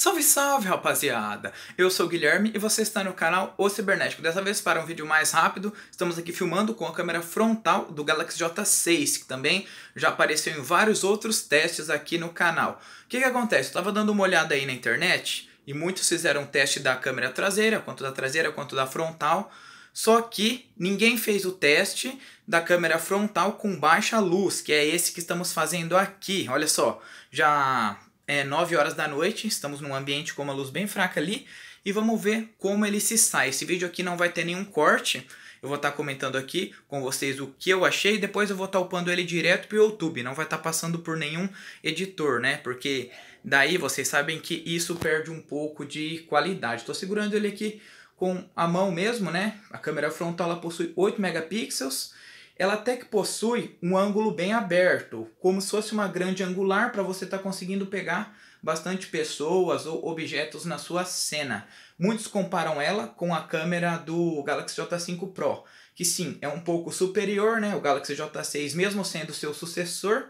Salve, salve, rapaziada! Eu sou o Guilherme e você está no canal O Cibernético. Dessa vez para um vídeo mais rápido, estamos aqui filmando com a câmera frontal do Galaxy J6, que também já apareceu em vários outros testes aqui no canal. O que, que acontece? Eu estava dando uma olhada aí na internet e muitos fizeram teste da câmera traseira, quanto da traseira, quanto da frontal, só que ninguém fez o teste da câmera frontal com baixa luz, que é esse que estamos fazendo aqui. Olha só, já é, 9 horas da noite, estamos num ambiente com uma luz bem fraca ali, e vamos ver como ele se sai. Esse vídeo aqui não vai ter nenhum corte, eu vou estar tá comentando aqui com vocês o que eu achei, e depois eu vou estar tá upando ele direto para o YouTube, não vai estar tá passando por nenhum editor, né? Porque daí vocês sabem que isso perde um pouco de qualidade. Estou segurando ele aqui com a mão mesmo, né? A câmera frontal ela possui 8 megapixels, ela até que possui um ângulo bem aberto, como se fosse uma grande angular para você estar tá conseguindo pegar bastante pessoas ou objetos na sua cena. Muitos comparam ela com a câmera do Galaxy J5 Pro, que sim, é um pouco superior, né? O Galaxy J6, mesmo sendo seu sucessor,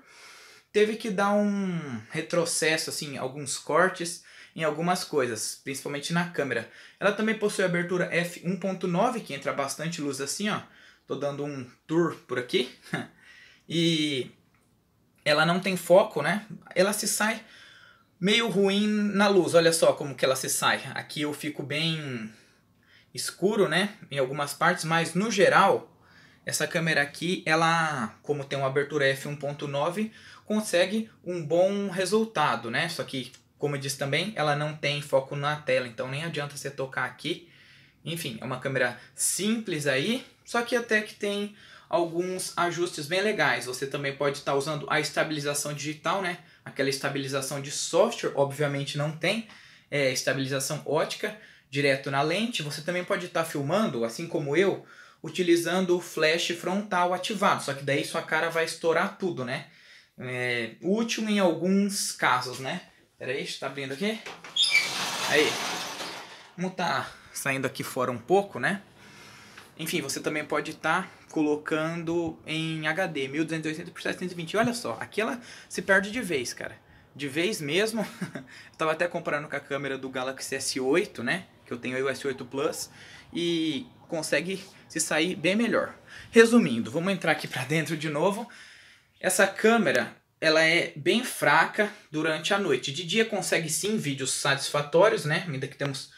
teve que dar um retrocesso, assim, alguns cortes em algumas coisas, principalmente na câmera. Ela também possui abertura f1.9, que entra bastante luz assim, ó Tô dando um tour por aqui. E ela não tem foco, né? Ela se sai meio ruim na luz. Olha só como que ela se sai. Aqui eu fico bem escuro, né? Em algumas partes, mas no geral, essa câmera aqui, ela, como tem uma abertura f1.9, consegue um bom resultado, né? Só que, como eu disse também, ela não tem foco na tela, então nem adianta você tocar aqui enfim, é uma câmera simples aí, só que até que tem alguns ajustes bem legais. Você também pode estar tá usando a estabilização digital, né? Aquela estabilização de software, obviamente não tem, é, estabilização ótica direto na lente. Você também pode estar tá filmando, assim como eu, utilizando o flash frontal ativado, só que daí sua cara vai estourar tudo, né? É, útil em alguns casos, né? Peraí, está abrindo aqui. Aí. Vamos tá saindo aqui fora um pouco, né? Enfim, você também pode estar tá colocando em HD 1280 por 720. Olha só, aqui ela se perde de vez, cara. De vez mesmo. Estava tava até comparando com a câmera do Galaxy S8, né? Que eu tenho o S8 Plus e consegue se sair bem melhor. Resumindo, vamos entrar aqui para dentro de novo. Essa câmera, ela é bem fraca durante a noite. De dia consegue sim vídeos satisfatórios, né? Ainda que temos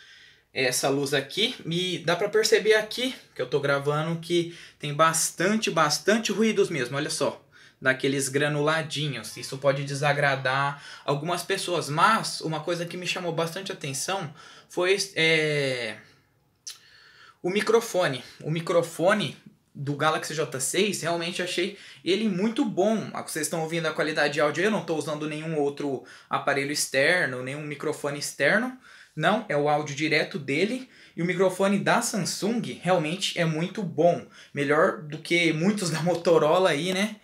essa luz aqui e dá para perceber aqui que eu estou gravando que tem bastante, bastante ruídos mesmo, olha só. Daqueles granuladinhos, isso pode desagradar algumas pessoas, mas uma coisa que me chamou bastante atenção foi é, o microfone. O microfone do Galaxy J6, realmente achei ele muito bom. Vocês estão ouvindo a qualidade de áudio, eu não estou usando nenhum outro aparelho externo, nenhum microfone externo. Não, é o áudio direto dele e o microfone da Samsung realmente é muito bom, melhor do que muitos da Motorola aí, né?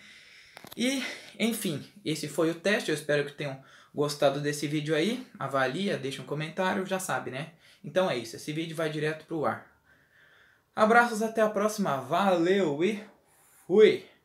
E, enfim, esse foi o teste, eu espero que tenham gostado desse vídeo aí, avalia, deixa um comentário, já sabe, né? Então é isso, esse vídeo vai direto pro ar. Abraços, até a próxima, valeu e fui!